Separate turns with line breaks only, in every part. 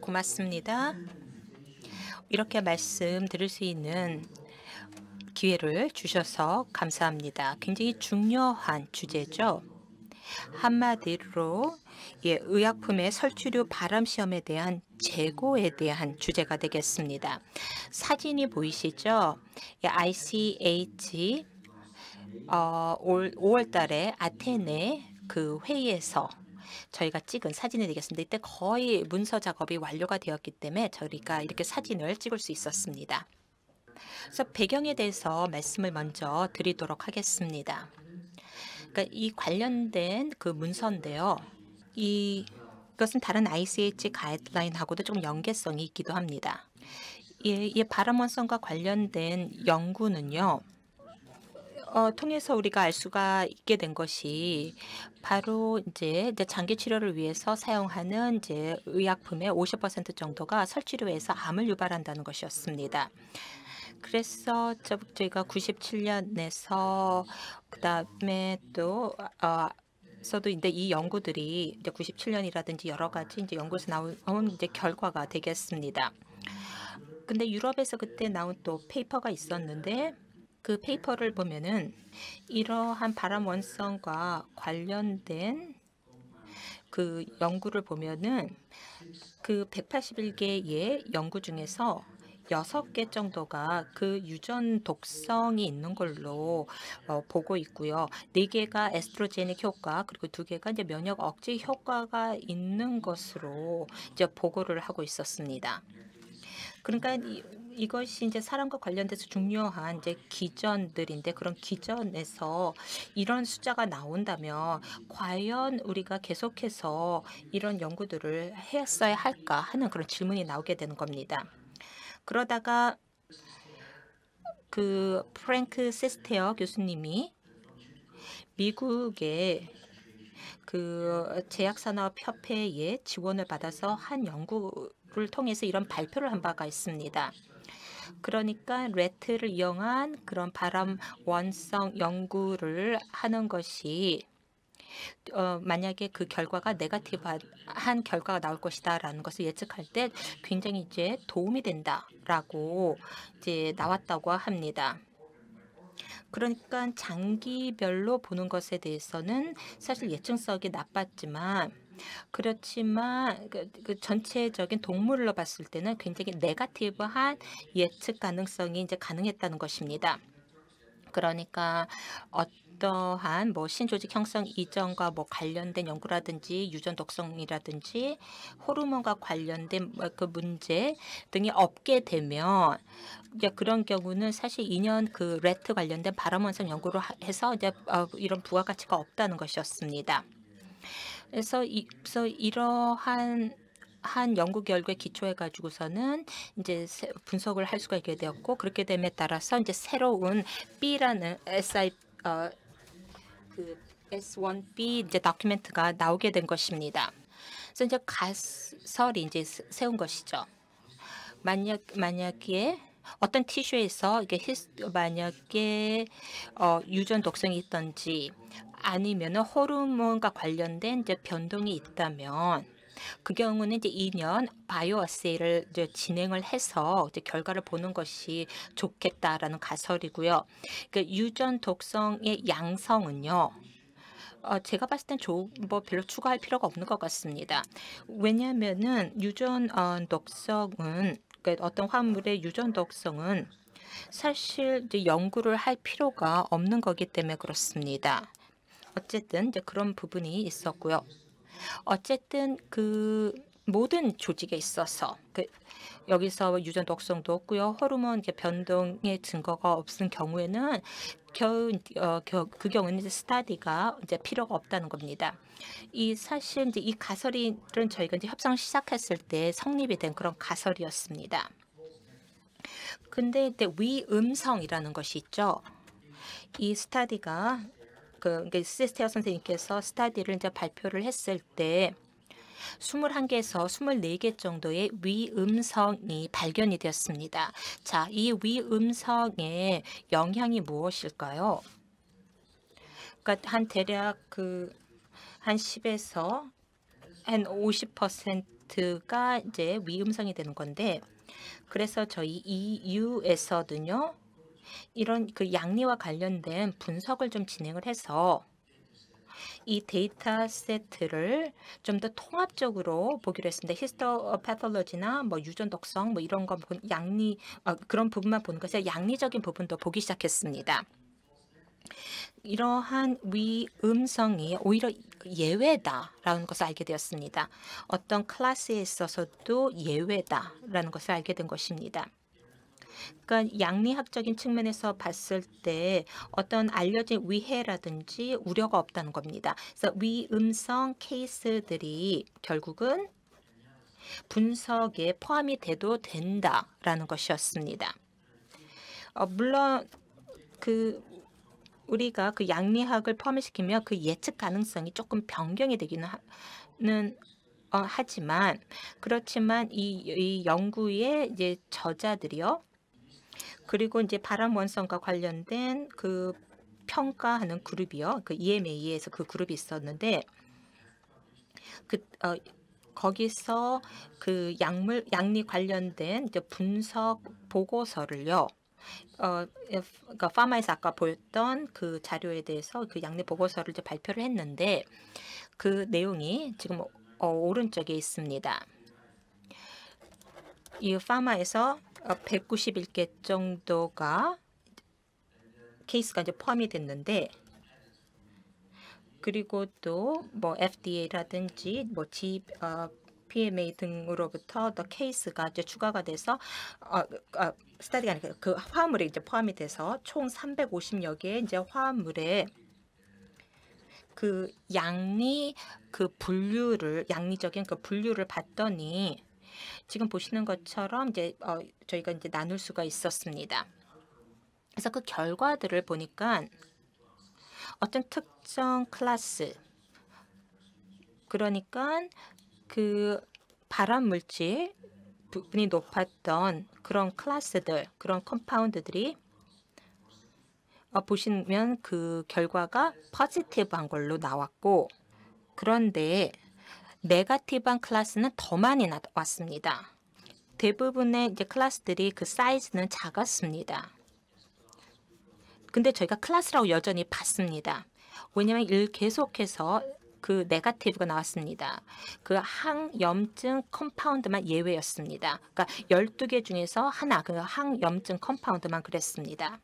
고맙습니다. 이렇게 말씀 드릴 수 있는 기회를 주셔서 감사합니다. 굉장히 중요한 주제죠. 한마디로 예, 의약품의 설치류 바람 시험에 대한 재고에 대한 주제가 되겠습니다. 사진이 보이시죠? 예, ICH 어, 5월 달에 아테네 그 회의에서 저희가 찍은 사진이 되겠습니다. 이때 거의 문서 작업이 완료가 되었기 때문에 저희가 이렇게 사진을 찍을 수 있었습니다. 그래서 배경에 대해서 말씀을 먼저 드리도록 하겠습니다. 그러니까 이 관련된 그 문서인데요. 이 이것은 다른 ICH 가이드라인하고도 좀 연계성이 있기도 합니다. 이 예, 발암원성과 관련된 연구는요. 어, 통해서 우리가 알 수가 있게 된 것이 바로 이제, 장기 치료를 위해서 사용하는 이제 의약품의 50% 정도가 설치료에서 암을 유발한다는 것이었습니다. 그래서 저희가 97년에서 그다음에 또 어, 서도 근제이 연구들이 이제 97년이라든지 여러 가지 이제 연구에서 나온, 나온 이제 결과가 되겠습니다. 근데 유럽에서 그때 나온 또 페이퍼가 있었는데 그 페이퍼를 보면은 이러한 바람 원성과 관련된 그 연구를 보면은 그 181개의 연구 중에서 6개 정도가 그 유전 독성이 있는 걸로 어, 보고 있고요. 4개가 에스트로제닉 효과, 그리고 2개가 이제 면역 억제 효과가 있는 것으로 이제 보고를 하고 있었습니다. 그러니까 이것이 이제 사람과 관련돼서 중요한 이제 기전들인데 그런 기전에서 이런 숫자가 나온다면 과연 우리가 계속해서 이런 연구들을 했어야 할까 하는 그런 질문이 나오게 되는 겁니다. 그러다가 그 프랭크 세스테어 교수님이 미국의 그 제약산업협회의 지원을 받아서 한 연구를 통해서 이런 발표를 한 바가 있습니다. 그러니까 레트를 이용한 그런 바람 원성 연구를 하는 것이 어, 만약에 그 결과가 네가티브한 결과가 나올 것이다라는 것을 예측할 때 굉장히 이제 도움이 된다라고 이제 나왔다고 합니다. 그러니까 장기별로 보는 것에 대해서는 사실 예측성이 나빴지만 그렇지만 그, 그 전체적인 동물로 봤을 때는 굉장히 네가티브한 예측 가능성이 이제 가능했다는 것입니다. 그러니까 어떠한 뭐 신조직 형성 이전과 뭐 관련된 연구라든지 유전 독성이라든지 호르몬과 관련된 뭐 그 문제 등이 없게 되면 이제 그런 경우는 사실 2년 그 레트 관련된 발암 원성 연구를 해서 이제 어, 이런 부가가치가 없다는 것이었습니다. 그래서 이, 그래서 이러한 한 연구 결과에 기초해 가지고서는 이제 분석을 할 수가 있게 되었고 그렇게 됨에 따라서 이제 새로운 B라는 SI 어, 그 S1B 이제 다큐멘트가 나오게 된 것입니다. 그래서 이제 가설이 이제 세운 것이죠. 만약 만약에 어떤 티슈에서 이게 히스, 만약에 어, 유전 독성이 있던지 아니면 호르몬과 관련된 이제 변동이 있다면 그 경우는 이제 2년 바이오 어세이를 이제 진행을 해서 이제 결과를 보는 것이 좋겠다라는 가설이고요. 그 유전 독성의 양성은요. 어, 제가 봤을 땐 좋은 뭐 별로 추가할 필요가 없는 것 같습니다. 왜냐하면 유전 어, 독성은 그러니까 어떤 화물의 유전 독성은 사실 이제 연구를 할 필요가 없는 거기 때문에 그렇습니다. 어쨌든 이제 그런 부분이 있었고요. 어쨌든 그 모든 조직에 있어서 그 여기서 유전 독성도 없고요. 호르몬 변동의 증거가 없은 경우에는 겨우, 어, 겨, 그 경우는 이제 스타디가 이제 필요가 없다는 겁니다. 이 사실 이제 이 가설은 저희가 이제 협상 시작했을 때 성립이 된 그런 가설이었습니다. 근데 이제 위음성이라는 것이 있죠. 이 스타디가 그 시스테어 선생님께서 스타디를 이제 발표를 했을 때 21개에서 24개 정도의 위음성이 발견이 되었습니다. 자, 이 위음성의 영향이 무엇일까요? 그러니까 한 대략 그 한 10에서 한 50%가 이제 위음성이 되는 건데 그래서 저희 EU에서는요. 이런 그 양리와 관련된 분석을 좀 진행을 해서 이 데이터 세트를 좀 더 통합적으로 보기로 했습니다. 히스터 패톨로지나 어, 뭐 유전 독성 뭐 이런 거 양리 어, 그런 부분만 보는 것이 양리적인 부분도 보기 시작했습니다. 이러한 위음성이 오히려 예외다라는 것을 알게 되었습니다. 어떤 클래스에 있어서도 예외다라는 것을 알게 된 것입니다. 그러니까 양리학적인 측면에서 봤을 때 어떤 알려진 위해라든지 우려가 없다는 겁니다. 그래서 위음성 케이스들이 결국은 분석에 포함이 돼도 된다라는 것이었습니다. 어, 물론 그 우리가 그 양리학을 포함시키면 그 예측 가능성이 조금 변경이 되기는 하는 어, 하지만 그렇지만 이, 이 연구의 이제 저자들이요 그리고 이제 바람 원성과 관련된 그 평가하는 그룹이요. 그 EMA에서 그 그룹이 있었는데 그 어, 거기서 그 약물 약리 관련된 이제 분석 보고서를요. 어, 그러니까 파마에서 아까 보였던 그 자료에 대해서 그 양내 보고서를 이제 발표를 했는데 그 내용이 지금 어, 오른쪽에 있습니다. 이 파마에서 191개 어, 정도가 케이스가 이제 포함이 됐는데 그리고 또 뭐 FDA라든지 뭐 G, 뭐 어, PMA 등으로부터 더 케이스가 이제 추가가 돼서 어, 어, 스타디가 아니라 그 화합물에 이제 포함이 돼서 총 350여 개의 이제 화합물에 그 양리 그 분류를 양리적인 그 분류를 봤더니 지금 보시는 것처럼 이제 어, 저희가 이제 나눌 수가 있었습니다. 그래서 그 결과들을 보니까 어떤 특정 클래스 그러니까 그 발암 물질 부분이 높았던 그런 클래스들, 그런 컴파운드들이 어, 보시면 그 결과가 퍼지티브한 걸로 나왔고 그런데 네가티브한 클래스는 더 많이 나왔습니다. 대부분의 이제 클래스들이 그 사이즈는 작았습니다. 근데 저희가 클래스라고 여전히 봤습니다. 왜냐하면 일 계속해서 그 네가티브가 나왔습니다. 그 항염증 컴파운드만 예외였습니다. 그러니까 12개 중에서 하나, 그 항염증 컴파운드만 그랬습니다.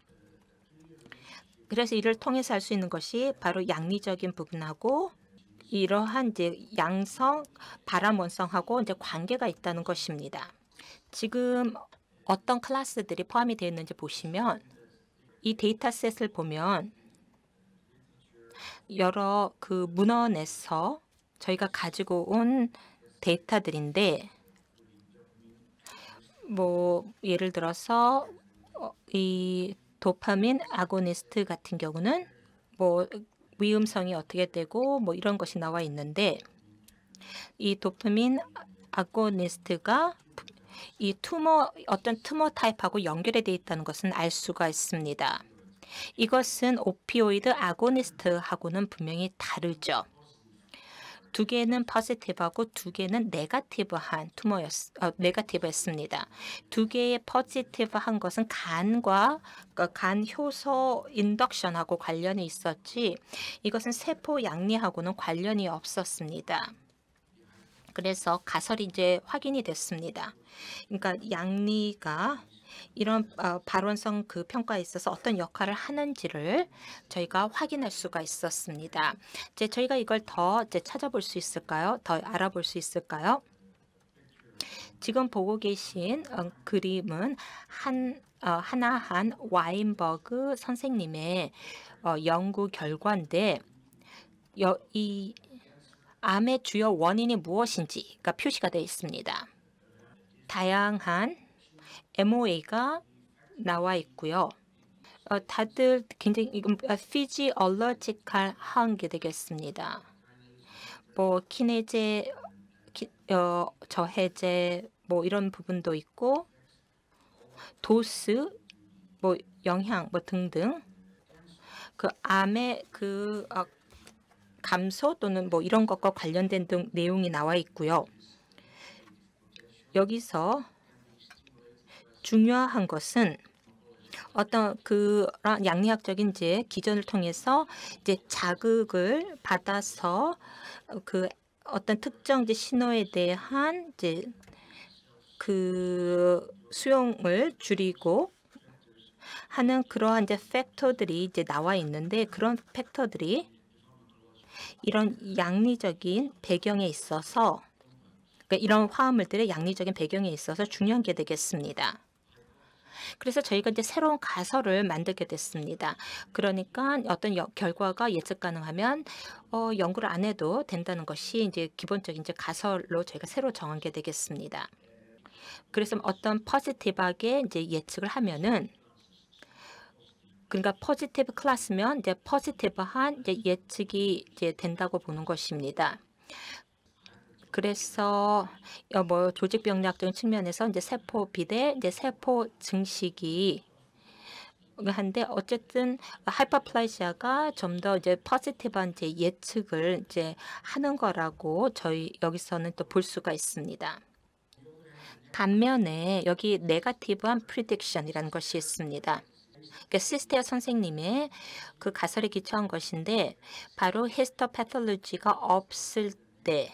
그래서 이를 통해서 알수 있는 것이 바로 양리적인 부분하고 이러한 이제 양성, 바람 원성하고 이제 관계가 있다는 것입니다. 지금 어떤 클래스들이 포함이 되어 있는지 보시면 이 데이터셋을 보면 여러 그 문헌에서 저희가 가지고 온 데이터들인데 뭐 예를 들어서 어, 이 도파민 아고니스트 같은 경우는 뭐 위음성이 어떻게 되고 뭐 이런 것이 나와 있는데 이 도프민 아고니스트가 이 투머 어떤 투머 타입하고 연결이 되어 있다는 것은 알 수가 있습니다. 이것은 오피오이드 아고니스트하고는 분명히 다르죠. 두 개는 퍼지티브하고두 개는 네가티브한 투머였 어, 네가티브였습니다. 두 개의 포지티브한 것은 간과 그러니까 간 효소 인덕션하고 관련이 있었지 이것은 세포 양리하고는 관련이 없었습니다. 그래서 가설이 이제 확인이 됐습니다. 그러니까 양리가 이런 어, 발언성 그 평가에 있어서 어떤 역할을 하는지를 저희가 확인할 수가 있었습니다. 이제 저희가 이걸 더 이제 찾아볼 수 있을까요? 더 알아볼 수 있을까요? 지금 보고 계신 어, 그림은 한 어, 하나한 와인버그 선생님의 어, 연구 결과인데 여, 이 암의 주요 원인이 무엇인지가 그러니까 표시가 되어 있습니다. 다양한 MOA가 나와 있고요. 어, 다들 굉장히 어, 피지얼러지칼한 게 되겠습니다. 뭐 키네제, 키, 어, 저해제 뭐 이런 부분도 있고 도스 뭐 영향 뭐 등등 그 암의 그 어, 감소 또는 뭐 이런 것과 관련된 등 내용이 나와 있고요. 여기서 중요한 것은 어떤 그런 양리학적인 이제 기전을 통해서 이제 자극을 받아서 그 어떤 특정 이제 신호에 대한 이제 그 수용을 줄이고 하는 그러한 이제 팩터들이 이제 나와 있는데 그런 팩터들이 이런 양리적인 배경에 있어서 그러니까 이런 화합물들의 양리적인 배경에 있어서 중요한 게 되겠습니다. 그래서 저희가 이제 새로운 가설을 만들게 됐습니다. 그러니까 어떤 여, 결과가 예측 가능하면 어, 연구를 안 해도 된다는 것이 이제 기본적인 이제 가설로 저희가 새로 정한 게 되겠습니다. 그래서 어떤 퍼지티브하게 이제 예측을 하면은 그러니까 퍼지티브 클래스면 이제 퍼지티브한 이제 예측이 이제 된다고 보는 것입니다. 그래서 뭐 조직 병리학적인 측면에서 이제 세포 비대, 이제 세포 증식이 한데 어쨌든 하이퍼플라시아가 좀 더 이제 퍼시티브한 이제 예측을 이제 하는 거라고 저희 여기서는 또 볼 수가 있습니다. 반면에 여기 네가티브한 프리딕션이라는 것이 있습니다. 그러니까 시스테아 선생님의 그 가설에 기초한 것인데 바로 히스토 패톨로지가 없을 때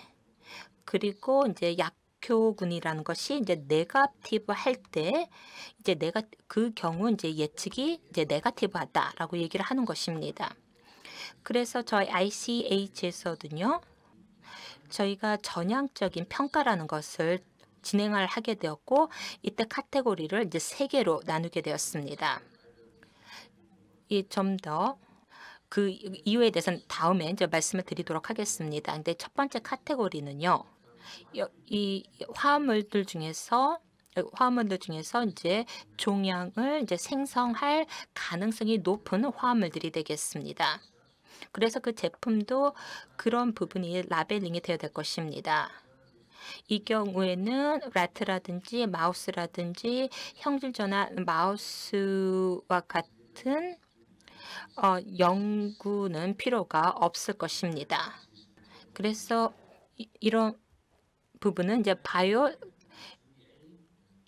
그리고 이제 약효군이라는 것이 이제 네가티브 할 때 이제 내가 그 경우 이제 예측이 이제 네가티브하다라고 얘기를 하는 것입니다. 그래서 저희 ICH에서도요. 저희가 전향적인 평가라는 것을 진행을 하게 되었고 이때 카테고리를 이제 세 개로 나누게 되었습니다. 이좀더 그 이유에 대해서는 다음에 이제 말씀을 드리도록 하겠습니다. 근데 첫 번째 카테고리는요. 이화물들 중에서 화물들 중에서 이제 종양을 이제 생성할 가능성이 높은 화물들이 되겠습니다. 그래서 그 제품도 그런 부분이 라벨링이 되어야 될 것입니다. 이 경우에는 라트라든지 마우스라든지 형질전환 마우스와 같은 어, 연구는 필요가 없을 것입니다. 그래서 이, 이런 부분은 이제 바이오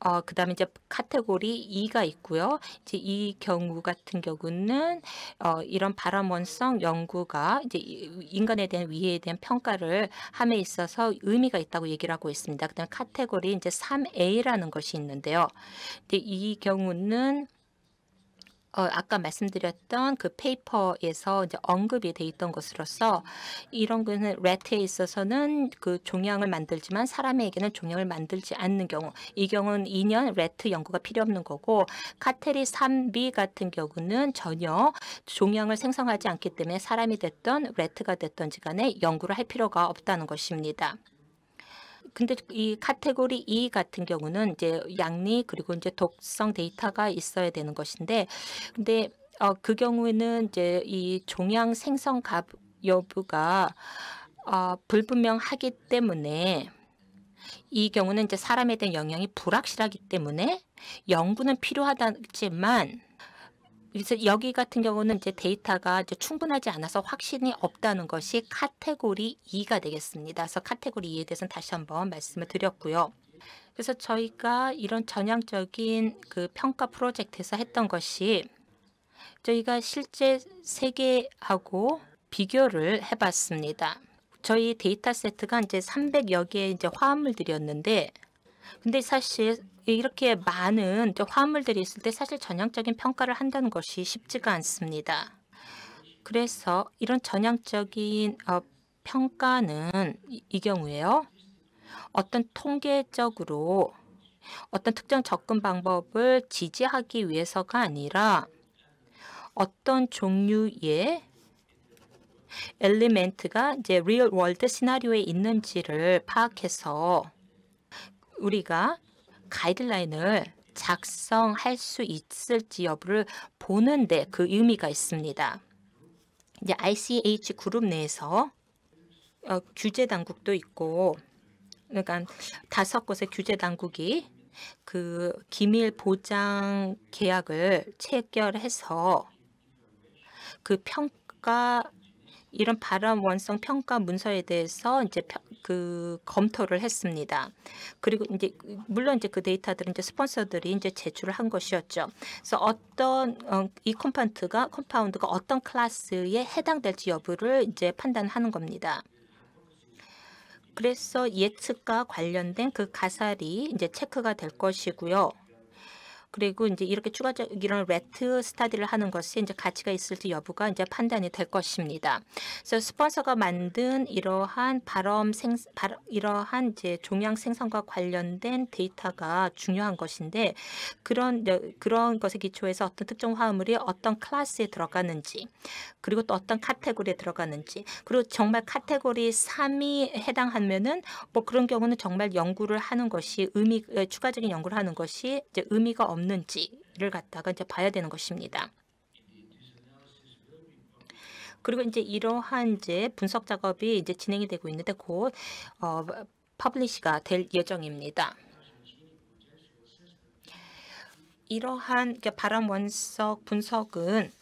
어, 그 다음에 이제 카테고리 2가 있고요. 이제 이 경우 같은 경우는 어, 이런 발암원성 연구가 이제 인간에 대한 위해에 대한 평가를 함에 있어서 의미가 있다고 얘기를 하고 있습니다. 그 다음에 카테고리 이제 3A라는 것이 있는데요. 이제 이 경우는 어, 아까 말씀드렸던 그 페이퍼에서 이제 언급이 돼 있던 것으로서 이런 거는 레트에 있어서는 그 종양을 만들지만 사람에게는 종양을 만들지 않는 경우 이 경우는 2년 레트 연구가 필요 없는 거고 카테리 3b 같은 경우는 전혀 종양을 생성하지 않기 때문에 사람이 됐던 레트가 됐던지 간에 연구를 할 필요가 없다는 것입니다. 근데 이 카테고리 E 같은 경우는 이제 양리 그리고 이제 독성 데이터가 있어야 되는 것인데 근데 어, 그 경우에는 이제 이 종양 생성 값 여부가 어, 불분명하기 때문에 이 경우는 이제 사람에 대한 영향이 불확실하기 때문에 연구는 필요하다지만 그래서 여기 같은 경우는 이제 데이터가 이제 충분하지 않아서 확신이 없다는 것이 카테고리 2가 되겠습니다. 그래서 카테고리 2에 대해서는 다시 한번 말씀을 드렸고요. 그래서 저희가 이런 전향적인 그 평가 프로젝트에서 했던 것이 저희가 실제 세계하고 비교를 해봤습니다. 저희 데이터 세트가 이제 300여 개의 이제 화합물들이었는데 근데 사실 이렇게 많은 화물들이 있을 때 사실 전형적인 평가를 한다는 것이 쉽지가 않습니다. 그래서 이런 전향적인 어, 평가는 이 경우에요. 어떤 통계적으로 어떤 특정 접근 방법을 지지하기 위해서가 아니라 어떤 종류의 엘리멘트가 이제 리얼 월드 시나리오에 있는지를 파악해서 우리가 가이드라인을 작성할 수 있을지 여부를 보는데 그 의미가 있습니다. 이제 ICH 그룹 내에서 어, 규제 당국도 있고 그러니까 다섯 곳의 규제 당국이 그 기밀 보장 계약을 체결해서 그 평가 이런 발언 원성 평가 문서에 대해서 이제 그 검토를 했습니다. 그리고 이제 물론 이제 그 데이터들은 이제 스폰서들이 이제 제출을 한 것이었죠. 그래서 어떤 어, 이 컴파운드가 컴파운드가 어떤 클래스에 해당될지 여부를 이제 판단하는 겁니다. 그래서 예측과 관련된 그 가설이 이제 체크가 될 것이고요. 그리고 이제 이렇게 추가적 이런 레트 스타디를 하는 것이 이제 가치가 있을지 여부가 이제 판단이 될 것입니다. 그래서 스폰서가 만든 이러한 발음 생 이러한 이제 종양 생성과 관련된 데이터가 중요한 것인데 그런 그런 것에 기초해서 어떤 특정 화음물이 어떤 클래스에 들어가는지 그리고 또 어떤 카테고리에 들어가는지 그리고 정말 카테고리 3이 해당하면은 뭐 그런 경우는 정말 연구를 하는 것이 의미 추가적인 연구를 하는 것이 이제 의미가 없는 없는지를 갖다가 이제 봐야 되는 것입니다. 그리고 이제 이러한 이제 분석 작업이 이제 진행이 되고 있는데 곧 어, 퍼블리시가 될 예정입니다. 이러한 발암 원석 분석은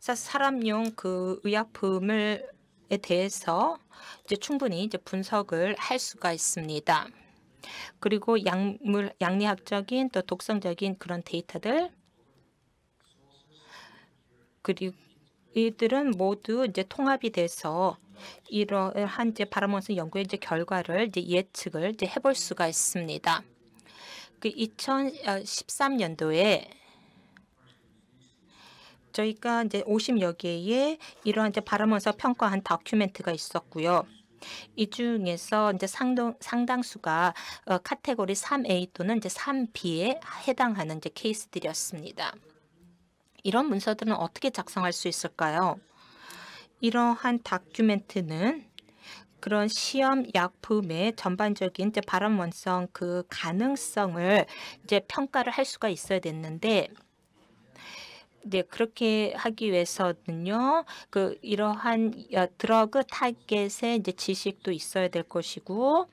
사람용 그 의약품을 에 대해서 이제 충분히 이제 분석을 할 수가 있습니다. 그리고 약물 약리학적인또 독성적인 그런 데이터들 그리고 이들은 모두 이제 통합이 돼서 이러한 이제 바라몬스 연구의 이제 결과를 이제 예측을 이제 해볼 수가 있습니다. 그 2013년도에 저희가 이제 50여 개의 이러한 이제 바라몬스 평가한 다큐멘트가 있었고요. 이 중에서 이제 상동, 상당수가 어, 카테고리 3A 또는 이제 3B에 해당하는 이제 케이스들이었습니다. 이런 문서들은 어떻게 작성할 수 있을까요? 이러한 다큐멘트는 그런 시험 약품의 전반적인 이제 발암 원성 그 가능성을 이제 평가를 할 수가 있어야 됐는데 네, 그렇게 하기 위해서는요, 그, 이러한 드러그 타겟의 이제 지식도 있어야 될 것이고,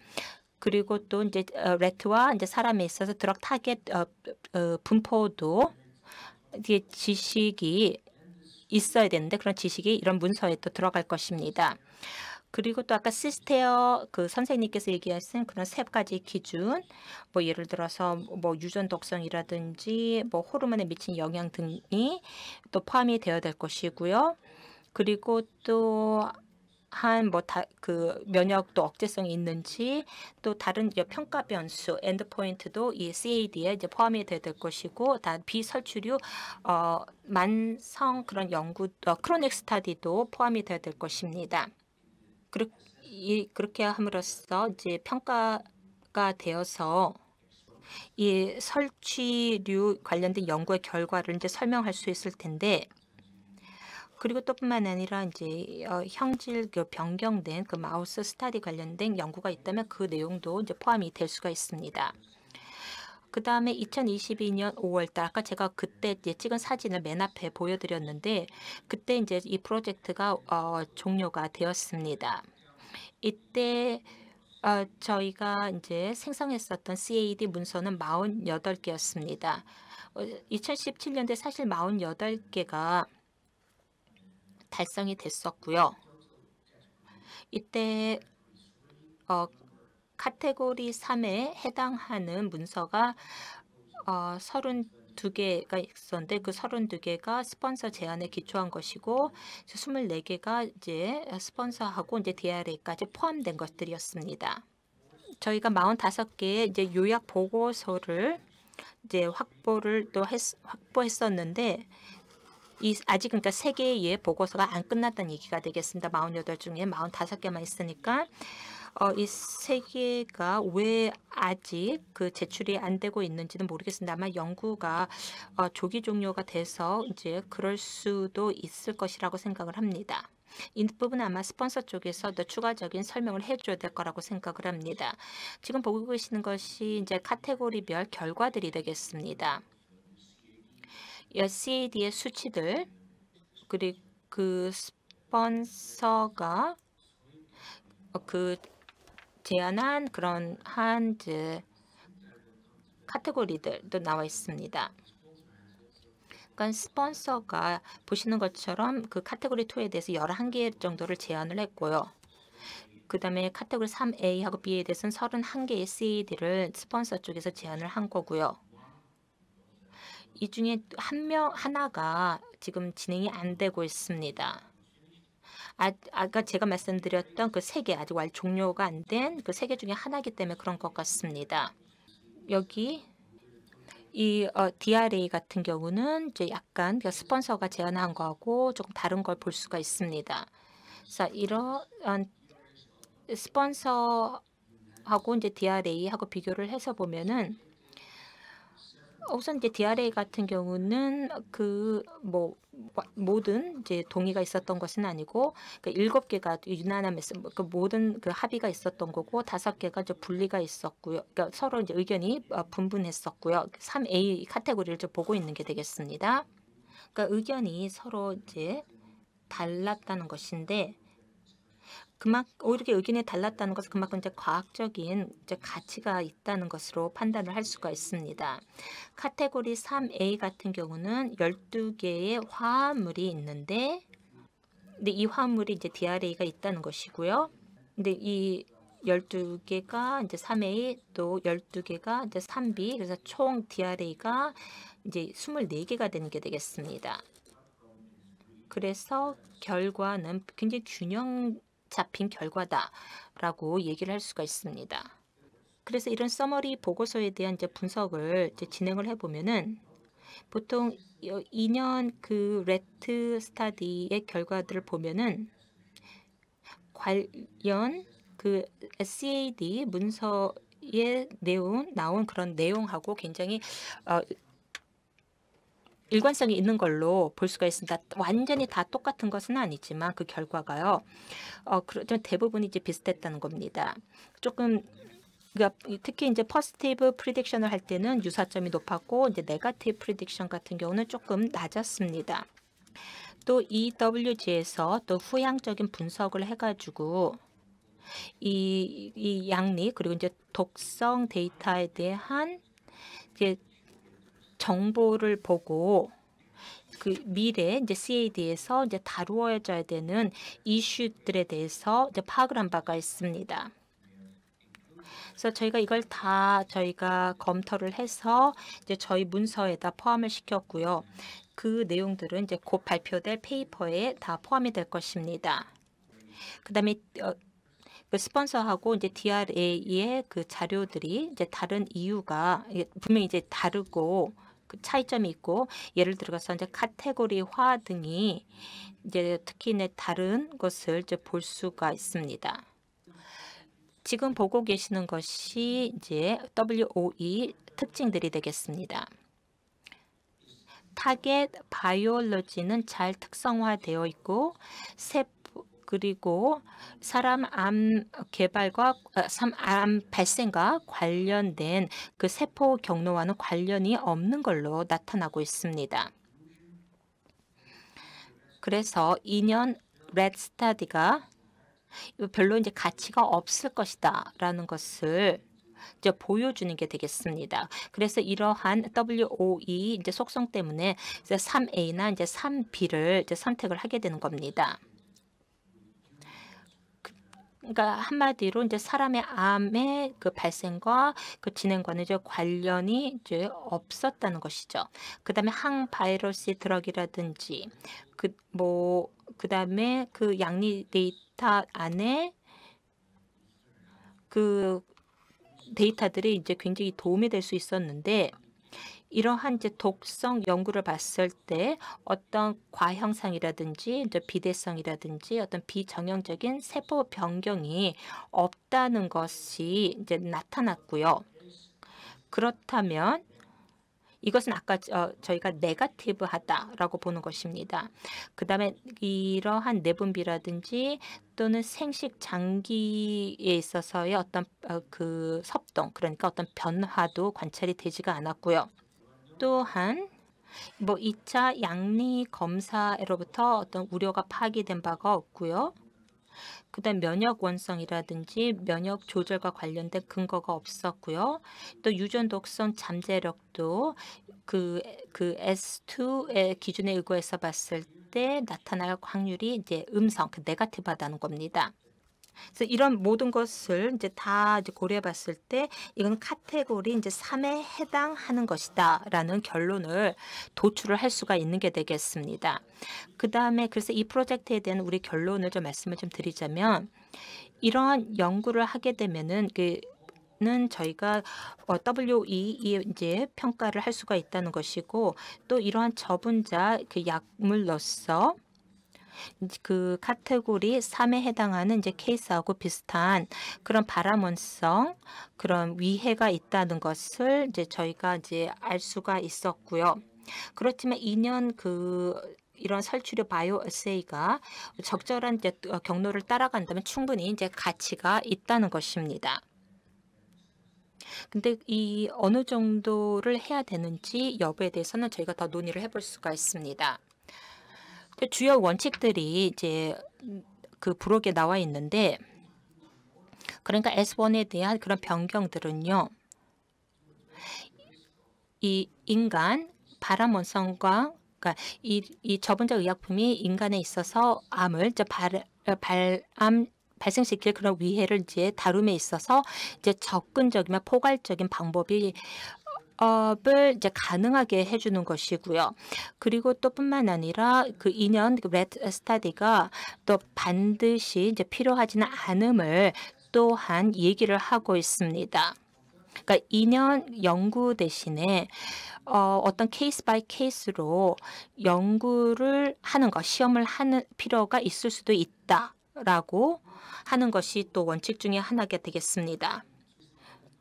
그리고 또 이제 어, 레트와 이제 사람에 있어서 드럭 타겟 어, 어, 분포도 이게 지식이 있어야 되는데 그런 지식이 이런 문서에 또 들어갈 것입니다. 그리고 또 아까 시스테어 그 선생님께서 얘기하신 그런 세 가지 기준, 뭐 예를 들어서 뭐 유전 독성이라든지 뭐 호르몬에 미친 영향 등이 또 포함이 되어야 될 것이고요. 그리고 또 한 뭐 다 그 면역도 억제성이 있는지 또 다른 평가 변수 엔드포인트도 이 CAD에 이제 포함이 되어야될 것이고 다 비설출류 어 만성 그런 연구 어, 크로닉 스타디도 포함이 되어야될 것입니다. 그렇게 함으로써 이제 평가가 되어서 이 설치류 관련된 연구의 결과를 이제 설명할 수 있을 텐데 그리고 또 뿐만 아니라 이제 어, 형질 그 변경된 그 마우스 스타디 관련된 연구가 있다면 그 내용도 이제 포함이 될 수가 있습니다. 그 다음에 2022년 5월달 아까 제가 그때 찍은 사진을 맨 앞에 보여드렸는데 그때 이제 이 프로젝트가 어, 종료가 되었습니다. 이때 어, 저희가 이제 생성했었던 CAD 문서는 48개였습니다. 어, 2017년도에 사실 48개가 달성이 됐었고요. 이때 어, 카테고리 3에 해당하는 문서가 어, 32개가 있었는데 그 32개가 스폰서 제안에 기초한 것이고 24개가 이제 스폰서하고 이제 DRA까지 포함된 것들이었습니다. 저희가 45개의 이제 요약 보고서를 이제 확보를 또 했, 확보했었는데 이 아직 그러니까 세 개의 보고서가 안 끝났다는 얘기가 되겠습니다. 48 중에 45개만 있으니까 어, 이세 개가 왜 아직 그 제출이 안 되고 있는지는 모르겠습니다. 아마 연구가 어, 조기 종료가 돼서 이제 그럴 수도 있을 것이라고 생각을 합니다. 이 부분은 아마 스폰서 쪽에서 더 추가적인 설명을 해줘야 될 거라고 생각을 합니다. 지금 보고 계시는 것이 이제 카테고리별 결과들이 되겠습니다. CAD의 수치들 그리고 그 스폰서가 어, 그 제현한 그런 한 카테고리들도 나와 있습니다. 그러니까 스폰서가 보시는 것처럼 그 카테고리 2에 대해서 11개 정도를 제안을 했고요. 그 다음에 카테고리 3A하고 B에 대해서는 31개의 CAD를 스폰서 쪽에서 제안을 한 거고요. 이 중에 한 명 하나가 지금 진행이 안 되고 있습니다. 아, 아까 제가 말씀드렸던 그 세 개 아직 완 종료가 안 된 그 세 개 중에 하나이기 때문에 그런 것 같습니다. 여기 이 어, DRA 같은 경우는 이제 약간 그 스폰서가 제안한 거하고 조금 다른 걸 볼 수가 있습니다. 자, 이러 스폰서하고 이제 DRA하고 비교를 해서 보면은 우선 이제 DRA 같은 경우는 그 뭐 모든 이제 동의가 있었던 것은 아니고 그 일곱 개가 유난함에서 뭐 그 모든 그 합의가 있었던 거고 다섯 개가 이제 분리가 있었고요. 그러니까 서로 이제 의견이 어, 분분했었고요. 3A 카테고리를 좀 보고 있는 게 되겠습니다. 그러니까 의견이 서로 이제 달랐다는 것인데 그만 오히려 어, 의견이 달랐다는 것은 그만큼 이제 과학적인 이제 가치가 있다는 것으로 판단을 할 수가 있습니다. 카테고리 3A 같은 경우는 12개의 화합물이 있는데 근데 이 화합물이 이제 DRA가 있다는 것이고요. 근데 이 12개가 이제 3A 또 12개가 이제 3B 그래서 총 DRA가 이제 24개가 되는 게 되겠습니다. 그래서 결과는 굉장히 균형 잡힌 결과다라고 얘기를 할 수가 있습니다. 그래서 이런 서머리 보고서에 대한 이제 분석을 이제 진행을 해보면은 보통 2년 그 레트 스타디의 결과들을 보면은 관련 그 SAD e 문서에 내용 나온 그런 내용하고 굉장히 어, 일관성이 있는 걸로 볼 수가 있습니다. 완전히 다 똑같은 것은 아니지만 그 결과가요. 어, 그렇지만 대부분이 이제 비슷했다는 겁니다. 조금 그러니까 특히 이제 퍼스티브 프리딕션을 할 때는 유사점이 높았고 이제 네가티브 프리딕션 같은 경우는 조금 낮았습니다. 또 EWG에서 또 후향적인 분석을 해가지고 이, 이 양리 그리고 이제 독성 데이터에 대한 이제 정보를 보고 그 미래 이제 CAD에서 이제 다루어져야 되는 이슈들에 대해서 이제 파악을 한 바가 있습니다. 그래서 저희가 이걸 다 저희가 검토를 해서 이제 저희 문서에다 포함을 시켰고요. 그 내용들은 이제 곧 발표될 페이퍼에 다 포함이 될 것입니다. 그다음에 어, 그 스폰서하고 이제 DRA의 그 자료들이 이제 다른 이유가 예, 분명히 이제 다르고 그 차이점이 있고 예를 들어서 이제 카테고리화 등이 이제 특히 이제 다른 것을 이제 볼 수가 있습니다. 지금 보고 계시는 것이 이제 WOE 특징들이 되겠습니다. 타겟 바이올로지는 잘 특성화되어 있고 세포 그리고 사람 암 개발과 어, 암 발생과 관련된 그 세포 경로와는 관련이 없는 걸로 나타나고 있습니다. 그래서 2년 레드 스타디가 별로 이제 가치가 없을 것이다 라는 것을 이제 보여주는 게 되겠습니다. 그래서 이러한 WOE 이제 속성 때문에 이제 3A나 이제 3B를 이제 선택을 하게 되는 겁니다. 그러니까 한마디로 이제 사람의 암의 그 발생과 그 진행과는 이제 관련이 이제 없었다는 것이죠. 그다음에 항바이러시 드럭이라든지 그 뭐 그다음에 그 양리 데이터 안에 그 데이터들이 이제 굉장히 도움이 될 수 있었는데 이러한 이제 독성 연구를 봤을 때 어떤 과형상이라든지 이제 비대성이라든지 어떤 비정형적인 세포 변경이 없다는 것이 이제 나타났고요. 그렇다면 이것은 아까 저희가 네가티브하다라고 보는 것입니다. 그 다음에 이러한 내분비라든지 또는 생식 장기에 있어서의 어떤 어, 그 섭동 그러니까 어떤 변화도 관찰이 되지가 않았고요. 또한 뭐 2차 양리 검사로부터 어떤 우려가 파기된 바가 없고요. 그다음 면역 원성이라든지 면역 조절과 관련된 근거가 없었고요. 또 유전 독성 잠재력도 그, 그 S2의 기준에 의거해서 봤을 때 나타날 확률이 이제 음성, 그 네가티브하다는 겁니다. 그래서 이런 모든 것을 이제 다 이제 고려해봤을 때 이건 카테고리 이제 3에 해당하는 것이다라는 결론을 도출을 할 수가 있는 게 되겠습니다. 그 다음에 그래서 이 프로젝트에 대한 우리 결론을 좀 말씀을 좀 드리자면 이러 연구를 하게 되면은 그는 저희가 어, w e, e 이제 평가를 할 수가 있다는 것이고 또 이러한 저분자 그 약물로서 그 카테고리 3에 해당하는 이제 케이스하고 비슷한 그런 발암원성 그런 위해가 있다는 것을 이제 저희가 이제 알 수가 있었고요. 그렇지만 2년 그 이런 설치료 바이오 에세이가 적절한 이제 경로를 따라간다면 충분히 이제 가치가 있다는 것입니다. 근데 이 어느 정도를 해야 되는지 여부에 대해서는 저희가 더 논의를 해볼 수가 있습니다. 그 주요 원칙들이 이제 그 부록에 나와 있는데 그러니까 S1에 대한 그런 변경들은요. 이 인간 발암 원성과 그러니까 이, 이 저분자 의약품이 인간에 있어서 암을 저 발, 어, 발암 발생시킬 그런 위해를 이제 다룸에 있어서 이제 접근적이며 포괄적인 방법이 취업을 이제 가능하게 해주는 것이고요. 그리고 또 뿐만 아니라 그 2년 레트 스타디가 또 반드시 이제 필요하지는 않음을 또한 얘기를 하고 있습니다. 그러니까 2년 연구 대신에 어, 어떤 케이스 바이 케이스로 연구를 하는 것, 시험을 하는 필요가 있을 수도 있다라고 하는 것이 또 원칙 중에 하나가 되겠습니다.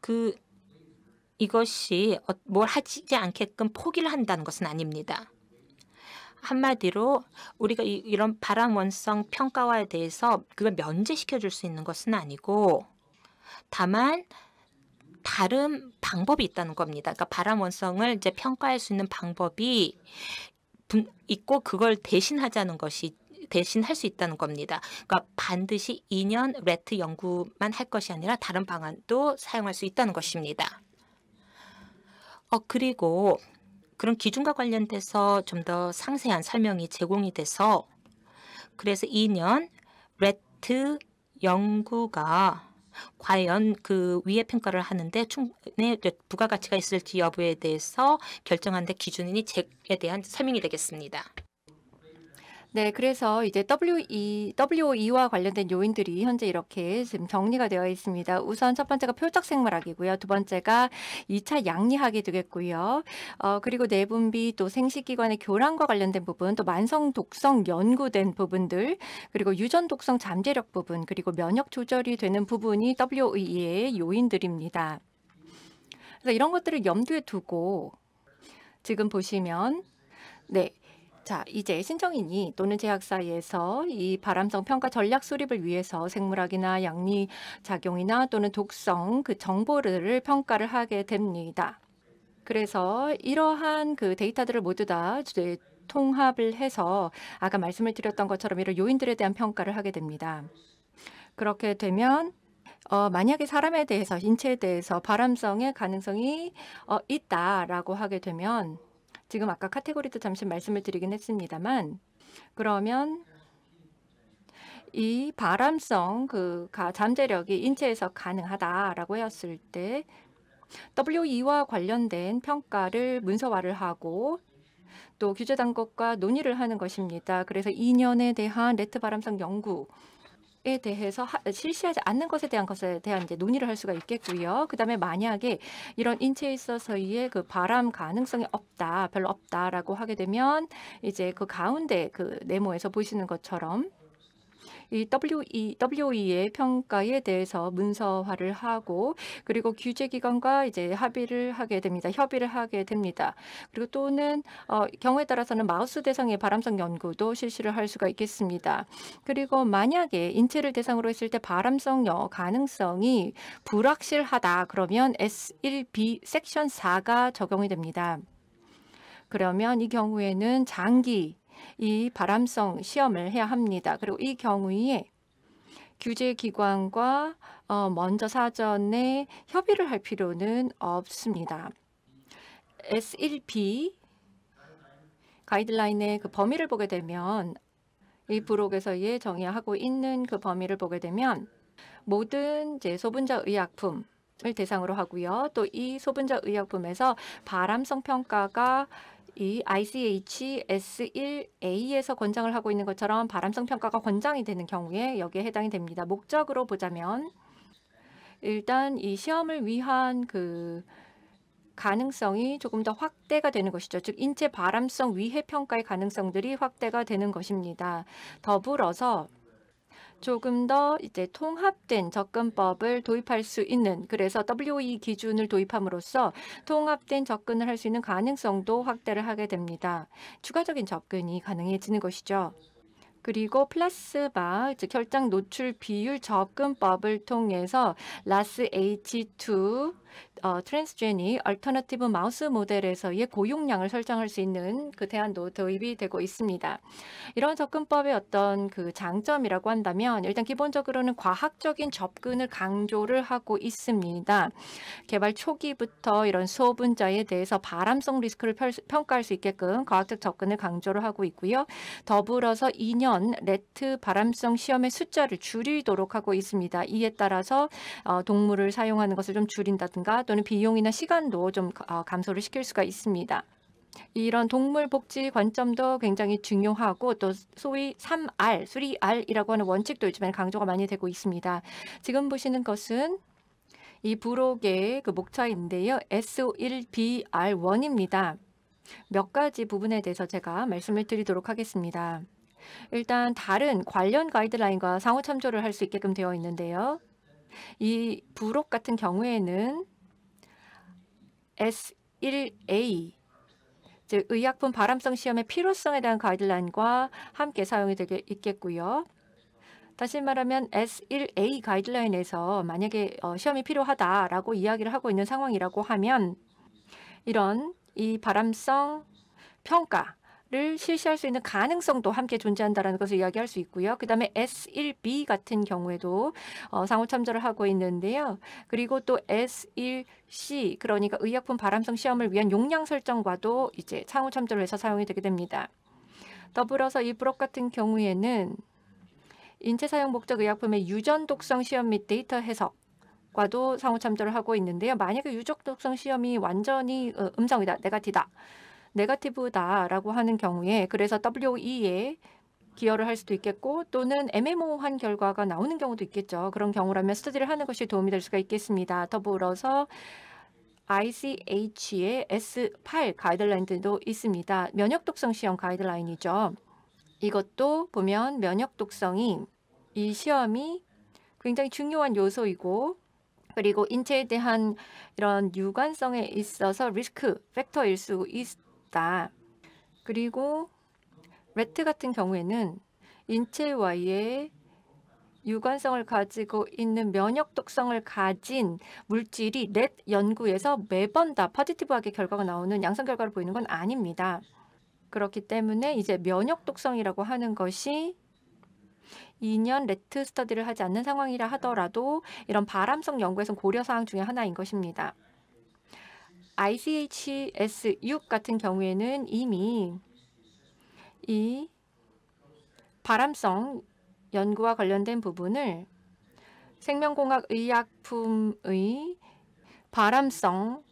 그 이것이 어, 뭘 하지 않게끔 포기를 한다는 것은 아닙니다. 한마디로 우리가 이, 런 발암 원성 평가와에 대해서 그걸 면제시켜 줄 수 있는 것은 아니고 다만 다른 방법이 있다는 겁니다. 그러니까 바람 원성을 이제 평가할 수 있는 방법이 있고 그걸 대신하자는 것이 대신 할수 있다는 겁니다. 그러니까 반드시 2년 레트 연구만 할 것이 아니라 다른 방안도 사용할 수 있다는 것입니다. 어, 그리고 그런 기준과 관련돼서 좀 더 상세한 설명이 제공이 돼서 그래서 2년 레트 연구가 과연 그 위에 평가를 하는데 충분히 부가가치가 있을지 여부에 대해서 결정하는데 기준이 제에 대한 설명이 되겠습니다.
네, 그래서 이제 WE, WOE와 관련된 요인들이 현재 이렇게 지금 정리가 되어 있습니다. 우선 첫 번째가 표적 생물학이고요. 두 번째가 2차 양리학이 되겠고요. 어, 그리고 내분비 또 생식기관의 교란과 관련된 부분, 또 만성 독성 연구된 부분들, 그리고 유전 독성 잠재력 부분, 그리고 면역 조절이 되는 부분이 WE의 요인들입니다. 그래서 이런 것들을 염두에 두고 지금 보시면 네, 자, 이제 신청인이 또는 제약사에서 이발암성 평가 전략 수립을 위해서 생물학이나 양리 작용이나 또는 독성 그 정보를 평가를 하게 됩니다. 그래서 이러한 그 데이터들을 모두 다 통합을 해서 아까 말씀을 드렸던 것처럼 이런 요인들에 대한 평가를 하게 됩니다. 그렇게 되면 어, 만약에 사람에 대해서 인체에 대해서 발암성의 가능성이 어, 있다라고 하게 되면 지금 아까 카테고리도 잠시 말씀을 드리긴 했습니다만 그러면 이 발암성 그 잠재력이 인체에서 가능하다라고 했을 때 WE와 관련된 평가를 문서화를 하고 또 규제당국과 논의를 하는 것입니다. 그래서 2년에 대한 레트 발암성 연구 에 대해서 하, 실시하지 않는 것에 대한 것에 대한 이제 논의를 할 수가 있겠고요. 그다음에 만약에 이런 인체에 있어서의 그 바람 가능성이 없다, 별로 없다라고 하게 되면 이제 그 가운데 그 네모에서 보시는 것처럼 이 WE, WE의 평가에 대해서 문서화를 하고 그리고 규제기관과 이제 합의를 하게 됩니다. 협의를 하게 됩니다. 그리고 또는 어, 경우에 따라서는 마우스 대상의 바람성 연구도 실시를 할 수가 있겠습니다. 그리고 만약에 인체를 대상으로 했을 때 바람성 여 가능성이 불확실하다 그러면 S1B 섹션 4가 적용이 됩니다. 그러면 이 경우에는 장기 이 바람성 시험을 해야 합니다. 그리고 이 경우에 규제기관과 어, 먼저 사전에 협의를 할 필요는 없습니다. S1B 가이드라인의 그 범위를 보게 되면 이 부록에서의 정의하고 있는 그 범위를 보게 되면 모든 이제 소분자 의약품 을 대상으로 하고요. 또 이 소분자 의약품에서 바람성 평가가 이 ICHS1A에서 권장을 하고 있는 것처럼 바람성 평가가 권장이 되는 경우에 여기에 해당이 됩니다. 목적으로 보자면 일단 이 시험을 위한 그 가능성이 조금 더 확대가 되는 것이죠. 즉 인체 바람성 위해 평가의 가능성들이 확대가 되는 것입니다. 더불어서 조금 더 이제 통합된 접근법을 도입할 수 있는 그래서 WE o 기준을 도입함으로써 통합된 접근을 할 수 있는 가능성도 확대를 하게 됩니다. 추가적인 접근이 가능해지는 것이죠. 그리고 플라스바 즉 혈당 노출 비율 접근법을 통해서 라스 H2 어, 트랜스제니 얼터너티브 마우스 모델에서의 고용량을 설정할 수 있는 그 대안도 도입이 되고 있습니다. 이런 접근법의 어떤 그 장점이라고 한다면 일단 기본적으로는 과학적인 접근을 강조를 하고 있습니다. 개발 초기부터 이런 수호 분자에 대해서 바람성 리스크를 평가할 수 있게끔 과학적 접근을 강조를 하고 있고요. 더불어서 2년 레트 바람성 시험의 숫자를 줄이도록 하고 있습니다. 이에 따라서 어, 동물을 사용하는 것을 좀 줄인다든가 또는 비용이나 시간도 좀 어, 감소를 시킬 수가 있습니다. 이런 동물 복지 관점도 굉장히 중요하고 또 소위 3R, 3R이라고 하는 원칙도 요즘에 강조가 많이 되고 있습니다. 지금 보시는 것은 이 부록의 그 목차인데요. SO1BR1입니다. 몇 가지 부분에 대해서 제가 말씀을 드리도록 하겠습니다. 일단 다른 관련 가이드라인과 상호 참조를 할 수 있게끔 되어 있는데요. 이 부록 같은 경우에는 S1A 즉 의약품 발암성 시험의 필요성에 대한 가이드라인과 함께 사용이 되게 있겠고요. 다시 말하면 S1A 가이드라인에서 만약에 어, 시험이 필요하다라고 이야기를 하고 있는 상황이라고 하면 이런 이 발암성 평가 를 실시할 수 있는 가능성도 함께 존재한다라는 것을 이야기할 수 있고요. 그다음에 S1B 같은 경우에도 어, 상호 참조를 하고 있는데요. 그리고 또 S1C 그러니까 의약품 바람성 시험을 위한 용량 설정과도 이제 상호 참조를 해서 사용이 되게 됩니다. 더불어서 이 부록 같은 경우에는 인체 사용 목적 의약품의 유전 독성 시험 및 데이터 해석 과도 상호 참조를 하고 있는데요. 만약에 유적 독성 시험이 완전히 어, 음성이다, 네가티다 네가티브다라고 하는 경우에 그래서 WE에 기여를 할 수도 있겠고 또는 애매모호한 결과가 나오는 경우도 있겠죠. 그런 경우라면 스터디를 하는 것이 도움이 될 수가 있겠습니다. 더불어서 ICH의 S8 가이드라인도 있습니다. 면역 독성 시험 가이드라인이죠. 이것도 보면 면역 독성이 이 시험이 굉장히 중요한 요소이고 그리고 인체에 대한 이런 유관성에 있어서 리스크 팩터일 수 있, 없다. 그리고 레트 같은 경우에는 인체와의 유관성을 가지고 있는 면역 독성을 가진 물질이 렛 연구에서 매번 다 파지티브하게 결과가 나오는 양성 결과를 보이는 건 아닙니다. 그렇기 때문에 이제 면역 독성이라고 하는 것이 2년 레트 스터디를 하지 않는 상황이라 하더라도 이런 바람성 연구에선 고려사항 중의 하나인 것입니다. ICHS6 같은 경우에는 이미 이 발암성 연구와 관련된 부분을 생명공학 의약품의 발암성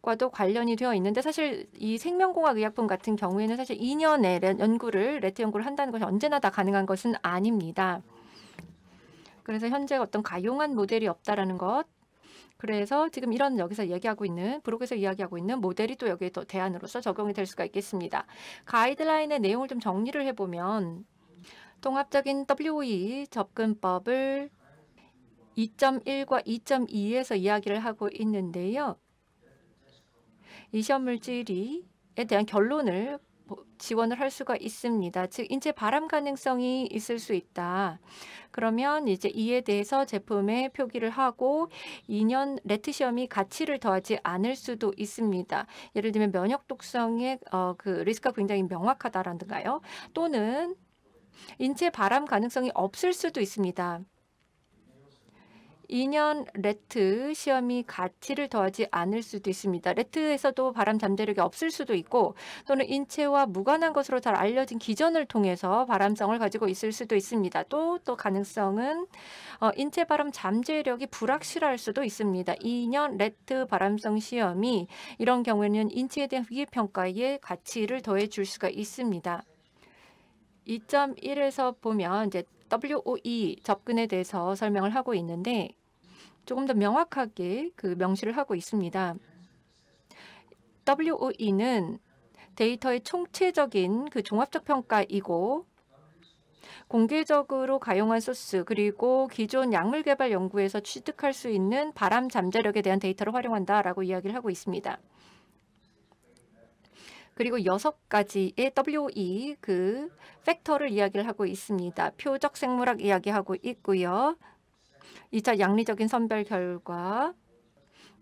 과도 관련이 되어 있는데 사실 이 생명공학 의약품 같은 경우에는 사실 2년에 연구를 레트 연구를 한다는 것이 언제나 다 가능한 것은 아닙니다. 그래서 현재 어떤 가용한 모델이 없다라는 것 그래서 지금 이런 여기서 얘기하고 있는 브로그에서 이야기하고 있는 모델이 또 여기에 또 대안으로서 적용이 될 수가 있겠습니다. 가이드라인의 내용을 좀 정리를 해보면 통합적인 w e 접근법을 2.1과 2.2에서 이야기를 하고 있는데요. 이 시험 물질에 대한 결론을 지원을 할 수가 있습니다. 즉 인체 발암 가능성이 있을 수 있다. 그러면 이제 이에 대해서 제품에 표기를 하고 2년 레트시엄이 가치를 더하지 않을 수도 있습니다. 예를 들면 면역 독성의 어, 그 리스크가 굉장히 명확하다라든가요. 또는 인체 발암 가능성이 없을 수도 있습니다. 2년 레트 시험이 가치를 더하지 않을 수도 있습니다. 레트에서도 바람 잠재력이 없을 수도 있고 또는 인체와 무관한 것으로 잘 알려진 기전을 통해서 바람성을 가지고 있을 수도 있습니다. 또또 또 가능성은 어, 인체 바람 잠재력이 불확실할 수도 있습니다. 2년 레트 바람성 시험이 이런 경우에는 인체에 대한 위기평가에 가치를 더해 줄 수가 있습니다. 2.1에서 보면 이제 WOE 접근에 대해서 설명을 하고 있는데 조금 더 명확하게 그 명시를 하고 있습니다. WOE는 데이터의 총체적인 그 종합적 평가이고 공개적으로 가용한 소스 그리고 기존 약물 개발 연구에서 취득할 수 있는 바람 잠재력에 대한 데이터를 활용한다라고 이야기를 하고 있습니다. 그리고 여섯 가지의 WE 그 팩터를 이야기를 하고 있습니다. 표적 생물학 이야기하고 있고요. 2차 양리적인 선별 결과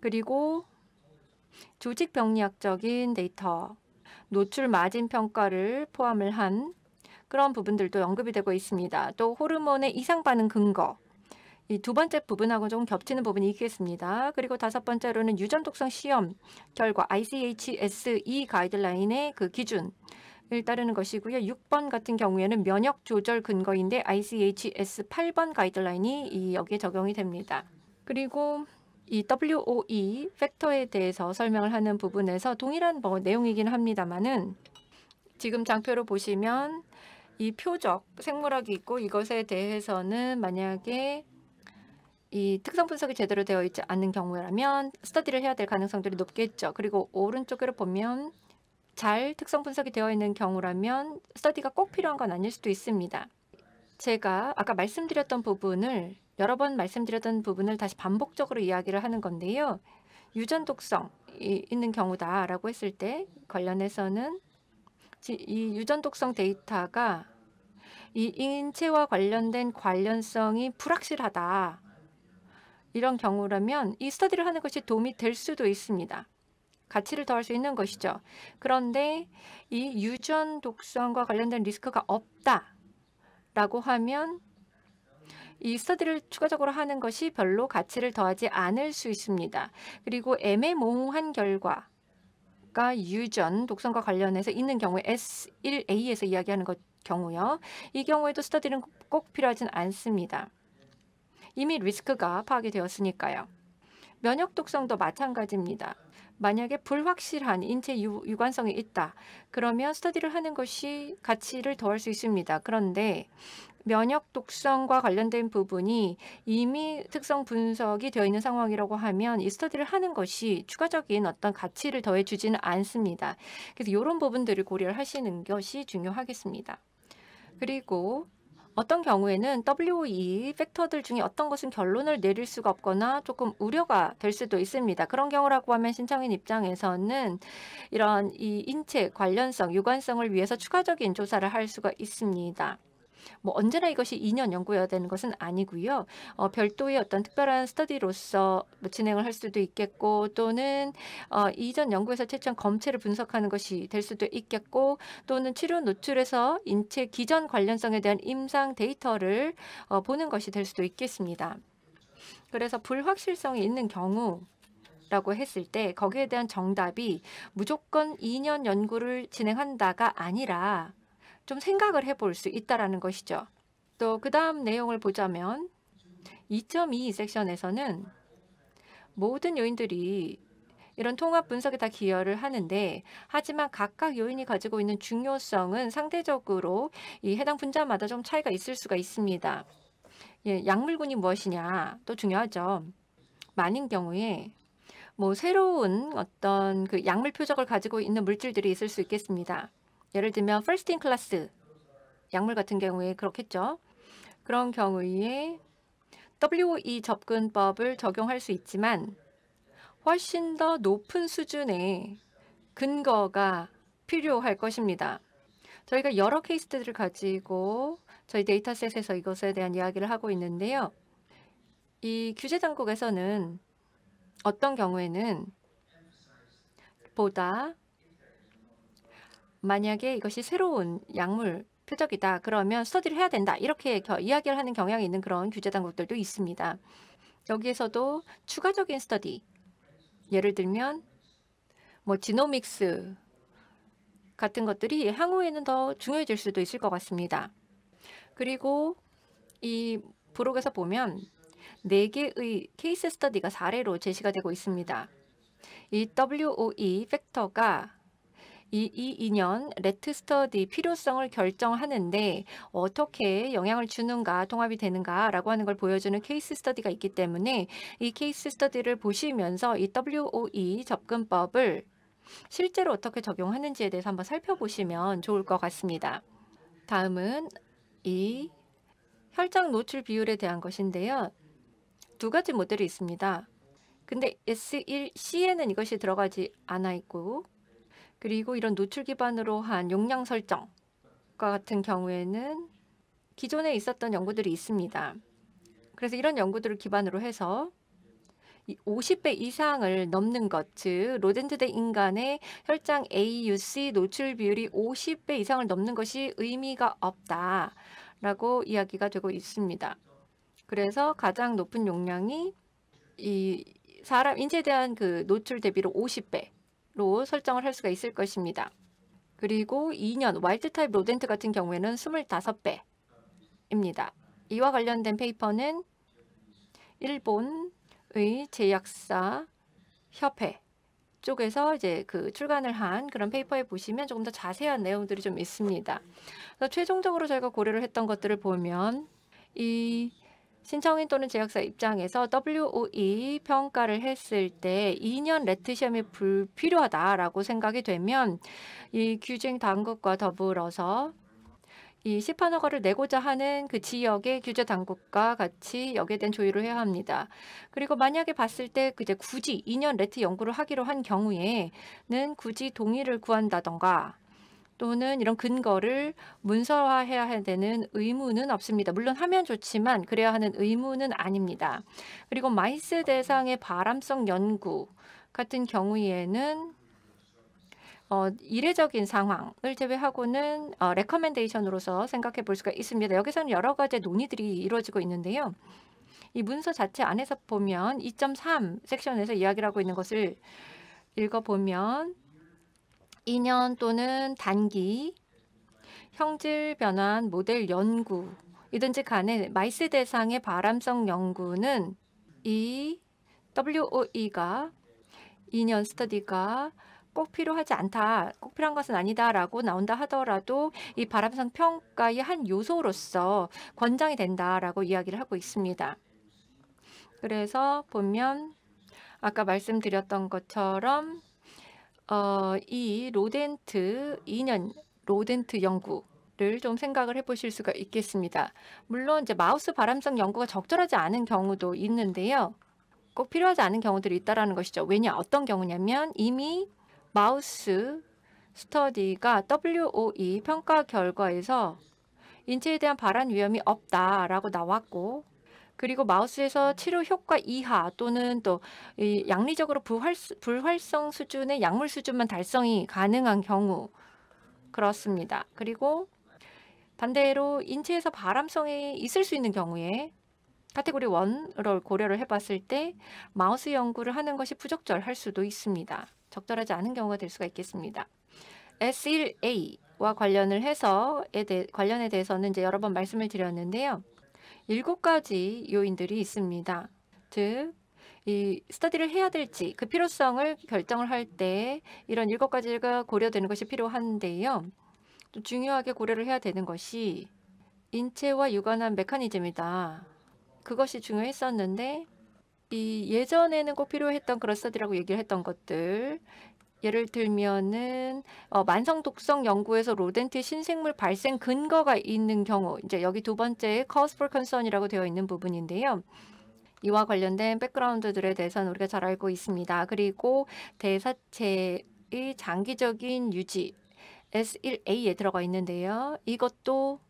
그리고 조직 병리학적인 데이터 노출 마진 평가를 포함을 한 그런 부분들도 언급이 되고 있습니다. 또 호르몬의 이상 반응 근거 이 두 번째 부분하고 좀 겹치는 부분이 있겠습니다. 그리고 다섯 번째로는 유전독성 시험 결과 ICHS-E 가이드라인의 그 기준 을 따르는 것이고요. 6번 같은 경우에는 면역 조절 근거인데 ICHS 8번 가이드라인이 여기에 적용이 됩니다. 그리고 이 WOE 팩터에 대해서 설명을 하는 부분에서 동일한 뭐 내용이긴 합니다만은 지금 장표로 보시면 이 표적 생물학이 있고 이것에 대해서는 만약에 이 특성 분석이 제대로 되어 있지 않는 경우라면 스터디를 해야 될 가능성들이 높겠죠. 그리고 오른쪽으로 보면 잘 특성 분석이 되어 있는 경우라면 스터디가 꼭 필요한 건 아닐 수도 있습니다. 제가 아까 말씀드렸던 부분을 여러 번 말씀드렸던 부분을 다시 반복적으로 이야기를 하는 건데요. 유전 독성 있는 경우다라고 했을 때 관련해서는 이 유전 독성 데이터가 이 인체와 관련된 관련성이 불확실하다 이런 경우라면 이 스터디를 하는 것이 도움이 될 수도 있습니다. 가치를 더할 수 있는 것이죠. 그런데 이 유전 독성과 관련된 리스크가 없다라고 하면 이 스터디를 추가적으로 하는 것이 별로 가치를 더하지 않을 수 있습니다. 그리고 애매모호한 결과 유전 독성과 관련해서 있는 경우 S1A에서 이야기하는 것 경우요. 이 경우에도 스터디는 꼭 필요하진 않습니다. 이미 리스크가 파악이 되었으니까요. 면역 독성도 마찬가지입니다. 만약에 불확실한 인체 유, 관성이 있다. 그러면 스터디를 하는 것이 가치를 더할 수 있습니다. 그런데 면역 독성과 관련된 부분이 이미 특성 분석이 되어 있는 상황이라고 하면 이 스터디를 하는 것이 추가적인 어떤 가치를 더해 주지는 않습니다. 그래서 이런 부분들을 고려 하시는 것이 중요하겠습니다. 그리고 어떤 경우에는 w e 팩터들 중에 어떤 것은 결론을 내릴 수가 없거나 조금 우려가 될 수도 있습니다. 그런 경우라고 하면 신청인 입장에서는 이런 이 인체 관련성, 유관성을 위해서 추가적인 조사를 할 수가 있습니다. 뭐 언제나 이것이 2년 연구여야 되는 것은 아니고요. 어, 별도의 어떤 특별한 스터디로서 뭐 진행을 할 수도 있겠고 또는 어, 이전 연구에서 채취한 검체를 분석하는 것이 될 수도 있겠고 또는 치료 노출에서 인체 기전 관련성에 대한 임상 데이터를 어, 보는 것이 될 수도 있겠습니다. 그래서 불확실성이 있는 경우 라고 했을 때 거기에 대한 정답이 무조건 2년 연구를 진행한다가 아니라 좀 생각을 해볼 수 있다라는 것이죠. 또 그 다음 내용을 보자면 2.2 섹션에서는 모든 요인들이 이런 통합 분석에 다 기여를 하는데 하지만 각각 요인이 가지고 있는 중요성은 상대적으로 이 해당 분자마다좀 차이가 있을 수가 있습니다. 예, 약물군이 무엇이냐 또 중요하죠. 많은 경우에 뭐 새로운 어떤 그 약물 표적을 가지고 있는 물질들이 있을 수 있겠습니다. 예를 들면 first in class 약물 같은 경우에 그렇겠죠. 그런 경우에 WE 접근법을 적용할 수 있지만 훨씬 더 높은 수준의 근거가 필요할 것입니다. 저희가 여러 케이스들을 가지고 저희 데이터셋에서 이것에 대한 이야기를 하고 있는데요. 이 규제 당국에서는 어떤 경우에는 보다 만약에 이것이 새로운 약물 표적이다. 그러면 스터디를 해야 된다. 이렇게 이야기를 하는 경향이 있는 그런 규제 당국들도 있습니다. 여기에서도 추가적인 스터디 예를 들면 뭐 지노믹스 같은 것들이 향후에는 더 중요해질 수도 있을 것 같습니다. 그리고 이 부록에서 보면 4개의 케이스 스터디가 사례로 제시가 되고 있습니다. 이 WOE 팩터가 이, 이인년 레트 스터디 필요성을 결정하는데 어떻게 영향을 주는가 통합이 되는가라고 하는 걸 보여주는 케이스 스터디가 있기 때문에 이 케이스 스터디를 보시면서 이 WOE 접근법을 실제로 어떻게 적용하는지에 대해서 한번 살펴보시면 좋을 것 같습니다. 다음은 이 혈장 노출 비율에 대한 것인데요. 두 가지 모델이 있습니다. 근데 S1C에는 이것이 들어가지 않아 있고 그리고 이런 노출 기반으로 한 용량 설정과 같은 경우에는 기존에 있었던 연구들이 있습니다. 그래서 이런 연구들을 기반으로 해서 50배 이상을 넘는 것, 즉 로젠트 대 인간의 혈장 AUC 노출 비율이 50배 이상을 넘는 것이 의미가 없다라고 이야기가 되고 있습니다. 그래서 가장 높은 용량이 이 사람 인체에 대한 그 노출 대비로 50배 로 설정을 할 수가 있을 것입니다. 그리고 2년 와이드 타입 로덴트 같은 경우에는 25배입니다. 이와 관련된 페이퍼는 일본의 제약사 협회 쪽에서 이제 그 출간을 한 그런 페이퍼에 보시면 조금 더 자세한 내용들이 좀 있습니다. 최종적으로 저희가 고려를 했던 것들을 보면 이 신청인 또는 제약사 입장에서 WOE 평가를 했을 때 2년 레트 시험이 불필요하다라고 생각이 되면 이 규정 당국과 더불어서 이 시판 허가를 내고자 하는 그 지역의 규제 당국과 같이 여기에 대한 조율을 해야 합니다. 그리고 만약에 봤을 때 그 이제 굳이 2년 레트 연구를 하기로 한 경우에는 굳이 동의를 구한다던가 또는 이런 근거를 문서화해야 되는 의무는 없습니다. 물론 하면 좋지만 그래야 하는 의무는 아닙니다. 그리고 마이스 대상의 바람성 연구 같은 경우에는 어, 이례적인 상황을 제외하고는 어, 레커멘데이션으로서 생각해 볼 수가 있습니다. 여기서는 여러 가지 논의들이 이루어지고 있는데요. 이 문서 자체 안에서 보면 2.3 섹션에서 이야기를 하고 있는 것을 읽어보면 2년 또는 단기 형질 변환 모델 연구 이든지 간에 마이스 대상의 바람성 연구는 이 WOE가 2년 스터디가 꼭 필요하지 않다, 꼭 필요한 것은 아니다라고 나온다 하더라도 이 바람성 평가의 한 요소로서 권장이 된다라고 이야기를 하고 있습니다. 그래서 보면 아까 말씀드렸던 것처럼 어, 이 로덴트 2년 로덴트 연구 를좀 생각을 해보실 수가 있겠습니다. 물론 이제 마우스 바람성 연구가 적절하지 않은 경우도 있는데요. 꼭 필요하지 않은 경우들이 있다는 것이죠. 왜냐 어떤 경우냐면 이미 마우스 스터디가 WOE 평가 결과에서 인체에 대한 발암 위험이 없다라고 나왔고 그리고 마우스에서 치료 효과 이하 또는 또 양리적으로 불활, 성 수준의 약물 수준만 달성이 가능한 경우 그렇습니다. 그리고 반대로 인체에서 발암성이 있을 수 있는 경우에 카테고리 1를 고려를 해봤을 때 마우스 연구를 하는 것이 부적절할 수도 있습니다. 적절하지 않은 경우가 될 수가 있겠습니다. S1A와 관련을 해서에 대, 관련에 대해서는 이제 여러 번 말씀을 드렸는데요. 일곱 가지 요인들이 있습니다. 즉, 이 스터디를 해야 될지 그 필요성을 결정을 할 때 이런 일곱 가지가 고려되는 것이 필요한데요. 또 중요하게 고려를 해야 되는 것이 인체와 유관한 메커니즘이다. 그것이 중요했었는데 이 예전에는 꼭 필요했던 그런 스터디라고 얘기를 했던 것들 예를 들면은 어, 만성 독성 연구에서 로덴트 신생물 발생 근거가 있는 경우 이제 여기 두 번째 cause for concern이라고 되어 있는 부분인데요. 이와 관련된 백그라운드들에 대해서는 우리가 잘 알고 있습니다. 그리고 대사체의 장기적인 유지 S1A에 들어가 있는데요. 이것도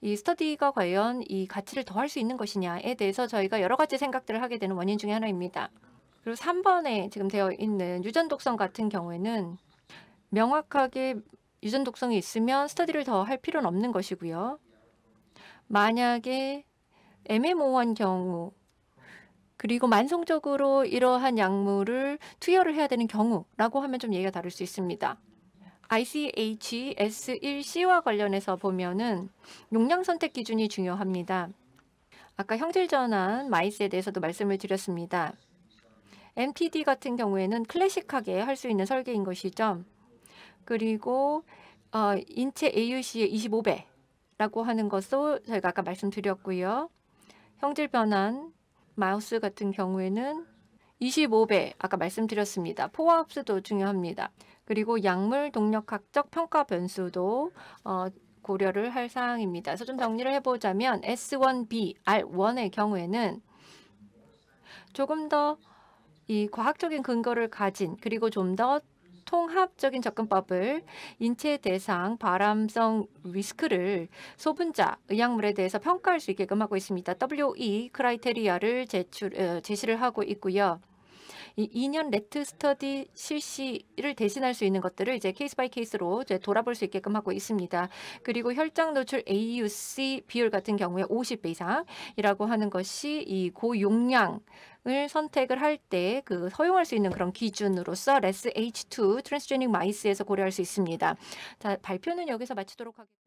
이 스터디가 과연 이 가치를 더할 수 있는 것이냐에 대해서 저희가 여러 가지 생각들을 하게 되는 원인 중의 하나입니다. 그리고 3번에 지금 되어 있는 유전 독성 같은 경우에는 명확하게 유전 독성이 있으면 스터디를 더 할 필요는 없는 것이고요. 만약에 애매모호한 경우 그리고 만성적으로 이러한 약물을 투여를 해야 되는 경우라고 하면 좀 얘기가 다를 수 있습니다. ICHS1C와 관련해서 보면은 용량 선택 기준이 중요합니다. 아까 형질 전환 마이스에 대해서도 말씀을 드렸습니다. MPD 같은 경우에는 클래식하게 할 수 있는 설계인 것이죠. 그리고 어, 인체 AUC의 25배라고 하는 것도 저희가 아까 말씀드렸고요. 형질 변환 마우스 같은 경우에는 25배 아까 말씀드렸습니다. 포화흡수도 중요합니다. 그리고 약물 동력학적 평가 변수도 어, 고려를 할 사항입니다. 그래서 좀 정리를 해보자면 S1B, R1의 경우에는 조금 더이 과학적인 근거를 가진 그리고 좀 더 통합적인 접근법을 인체 대상 바람성 리스크를 소분자 의약물에 대해서 평가할 수 있게끔 하고 있습니다. WE 크라이테리아를 제출 어, 제시를 하고 있고요. 이 2년 레트 스터디 실시를 대신할 수 있는 것들을 이제 케이스 바이 케이스로 이제 돌아볼 수 있게끔 하고 있습니다. 그리고 혈장 노출 AUC 비율 같은 경우에 50배 이상이라고 하는 것이 이 고용량 을 선택을 할 때 그 허용할 수 있는 그런 기준으로서 레스 H2 트랜스제닉 마이스에서 고려할 수 있습니다. 자, 발표는 여기서 마치도록 하겠습니다.